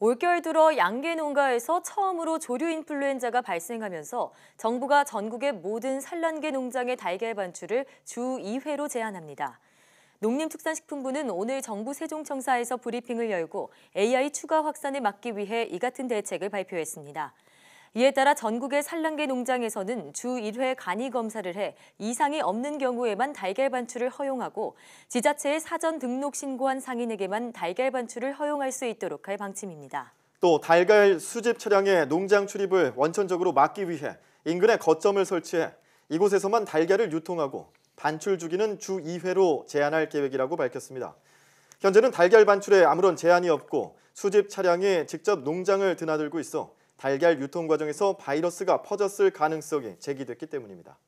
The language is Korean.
올겨울 들어 양계 농가에서 처음으로 조류 인플루엔자가 발생하면서 정부가 전국의 모든 산란계 농장의 달걀 반출을 주 2회로 제한합니다. 농림축산식품부는 오늘 정부 세종청사에서 브리핑을 열고 AI 추가 확산을 막기 위해 이 같은 대책을 발표했습니다. 이에 따라 전국의 산란계 농장에서는 주 1회 간이 검사를 해 이상이 없는 경우에만 달걀 반출을 허용하고 지자체의 사전 등록 신고한 상인에게만 달걀 반출을 허용할 수 있도록 할 방침입니다. 또 달걀 수집 차량의 농장 출입을 원천적으로 막기 위해 인근에 거점을 설치해 이곳에서만 달걀을 유통하고 반출 주기는 주 2회로 제한할 계획이라고 밝혔습니다. 현재는 달걀 반출에 아무런 제한이 없고 수집 차량이 직접 농장을 드나들고 있어 달걀 유통 과정에서 바이러스가 퍼졌을 가능성이 제기됐기 때문입니다.